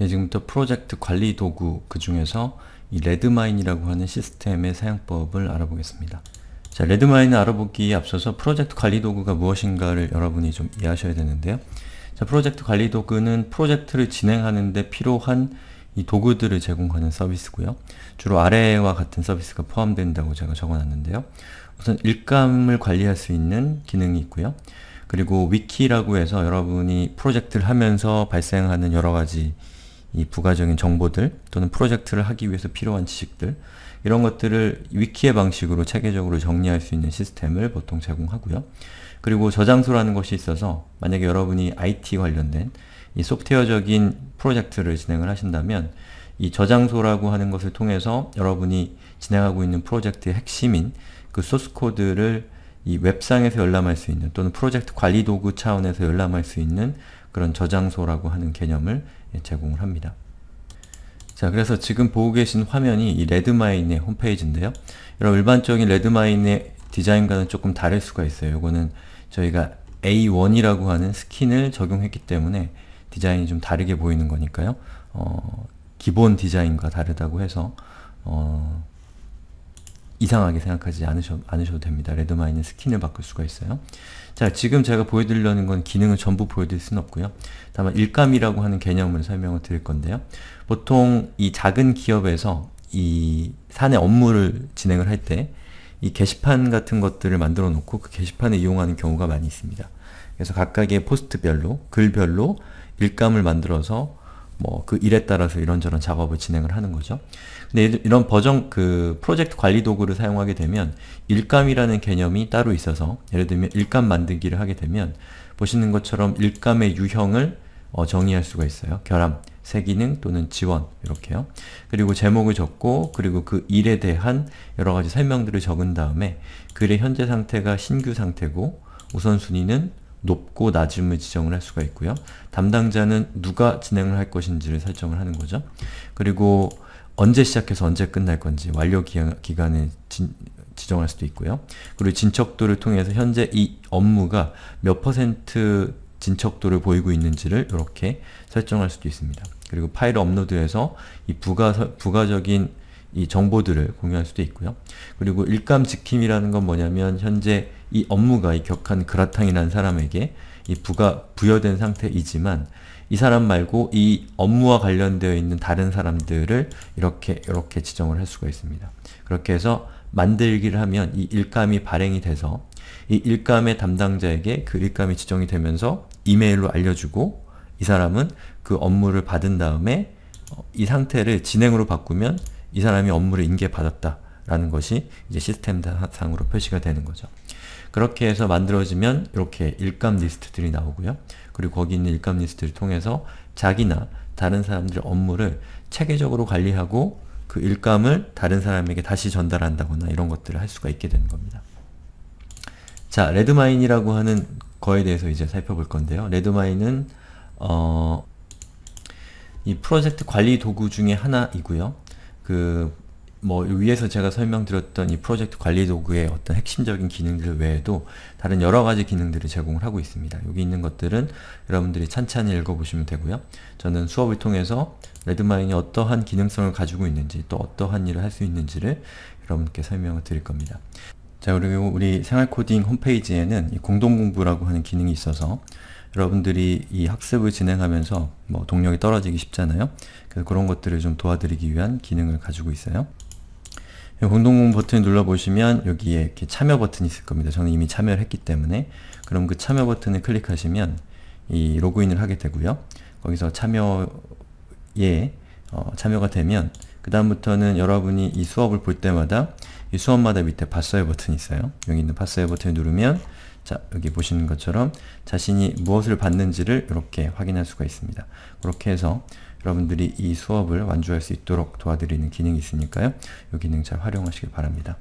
예, 지금부터 프로젝트 관리 도구 그 중에서 이 레드마인이라고 하는 시스템의 사용법을 알아보겠습니다. 자, 레드마인을 알아보기에 앞서서 프로젝트 관리 도구가 무엇인가를 여러분이 좀 이해하셔야 되는데요. 자, 프로젝트 관리 도구는 프로젝트를 진행하는데 필요한 이 도구들을 제공하는 서비스고요. 주로 아래와 같은 서비스가 포함된다고 제가 적어놨는데요. 우선 일감을 관리할 수 있는 기능이 있고요. 그리고 위키라고 해서 여러분이 프로젝트를 하면서 발생하는 여러가지 이 부가적인 정보들 또는 프로젝트를 하기 위해서 필요한 지식들 이런 것들을 위키의 방식으로 체계적으로 정리할 수 있는 시스템을 보통 제공하고요. 그리고 저장소라는 것이 있어서 만약에 여러분이 IT 관련된 이 소프트웨어적인 프로젝트를 진행을 하신다면 이 저장소라고 하는 것을 통해서 여러분이 진행하고 있는 프로젝트의 핵심인 그 소스코드를 이 웹상에서 열람할 수 있는 또는 프로젝트 관리 도구 차원에서 열람할 수 있는 그런 저장소라고 하는 개념을 제공을 합니다. 자 그래서 지금 보고 계신 화면이 이 레드마인의 홈페이지인데요. 여러분 일반적인 레드마인의 디자인과는 조금 다를 수가 있어요. 이거는 저희가 A1이라고 하는 스킨을 적용했기 때문에 디자인이 좀 다르게 보이는 거니까요. 어, 기본 디자인과 다르다고 해서 어, 이상하게 생각하지 않으셔, 않으셔도 됩니다. 레드마인은 스킨을 바꿀 수가 있어요. 자, 지금 제가 보여드리려는 건 기능을 전부 보여드릴 수는 없고요. 다만 일감이라고 하는 개념을 설명을 드릴 건데요. 보통 이 작은 기업에서 이 사내 업무를 진행을 할 때 이 게시판 같은 것들을 만들어 놓고 그 게시판을 이용하는 경우가 많이 있습니다. 그래서 각각의 포스트별로, 글별로 일감을 만들어서 뭐그 일에 따라서 이런저런 작업을 진행을 하는 거죠. 근데 이런 버전 그 프로젝트 관리 도구를 사용하게 되면 일감이라는 개념이 따로 있어서 예를 들면 일감 만들기를 하게 되면 보시는 것처럼 일감의 유형을 어, 정의할 수가 있어요. 결함, 세기능 또는 지원 이렇게요. 그리고 제목을 적고 그리고 그 일에 대한 여러 가지 설명들을 적은 다음에 글의 현재 상태가 신규 상태고 우선순위는 높고 낮음을 지정을 할 수가 있고요. 담당자는 누가 진행을 할 것인지를 설정을 하는 거죠. 그리고 언제 시작해서 언제 끝날 건지 완료 기간을 진, 지정할 수도 있고요. 그리고 진척도를 통해서 현재 이 업무가 몇 퍼센트 진척도를 보이고 있는지를 이렇게 설정할 수도 있습니다. 그리고 파일 업로드에서 이 부가, 부가적인 이 정보들을 공유할 수도 있고요. 그리고 일감 지킴이라는 건 뭐냐면 현재 이 업무가 이 격한 그라탕이라는 사람에게 이 부가 부여된 상태이지만 이 사람 말고 이 업무와 관련되어 있는 다른 사람들을 이렇게 이렇게 지정을 할 수가 있습니다. 그렇게 해서 만들기를 하면 이 일감이 발행이 돼서 이 일감의 담당자에게 그 일감이 지정이 되면서 이메일로 알려주고 이 사람은 그 업무를 받은 다음에 어, 이 상태를 진행으로 바꾸면 이 사람이 업무를 인계받았다라는 것이 이제 시스템상으로 표시가 되는 거죠. 그렇게 해서 만들어지면 이렇게 일감 리스트들이 나오고요. 그리고 거기 있는 일감 리스트를 통해서 자기나 다른 사람들의 업무를 체계적으로 관리하고 그 일감을 다른 사람에게 다시 전달한다거나 이런 것들을 할 수가 있게 되는 겁니다. 자, 레드마인이라고 하는 거에 대해서 이제 살펴볼 건데요. 레드마인은 어, 이 프로젝트 관리 도구 중에 하나이고요. 그뭐 위에서 제가 설명드렸던 이 프로젝트 관리 도구의 어떤 핵심적인 기능들 외에도 다른 여러 가지 기능들을 제공을 하고 있습니다. 여기 있는 것들은 여러분들이 찬찬히 읽어보시면 되고요. 저는 수업을 통해서 레드마인이 어떠한 기능성을 가지고 있는지 또 어떠한 일을 할 수 있는지를 여러분께 설명을 드릴 겁니다. 자 그리고 우리 생활코딩 홈페이지에는 공동공부라고 하는 기능이 있어서 여러분들이 이 학습을 진행하면서 뭐 동력이 떨어지기 쉽잖아요. 그래서 그런 것들을 좀 도와드리기 위한 기능을 가지고 있어요. 공동공 버튼 눌러보시면 여기에 이렇게 참여 버튼이 있을 겁니다. 저는 이미 참여를 했기 때문에 그럼 그 참여 버튼을 클릭하시면 이 로그인을 하게 되고요. 거기서 참여에 어, 참여가 되면 그 다음부터는 여러분이 이 수업을 볼 때마다 이 수업마다 밑에 봤어요 버튼이 있어요. 여기 있는 봤어요 버튼을 누르면 자, 여기 보시는 것처럼 자신이 무엇을 받는지를 이렇게 확인할 수가 있습니다. 그렇게 해서 여러분들이 이 수업을 완주할 수 있도록 도와드리는 기능이 있으니까요. 이 기능 잘 활용하시길 바랍니다.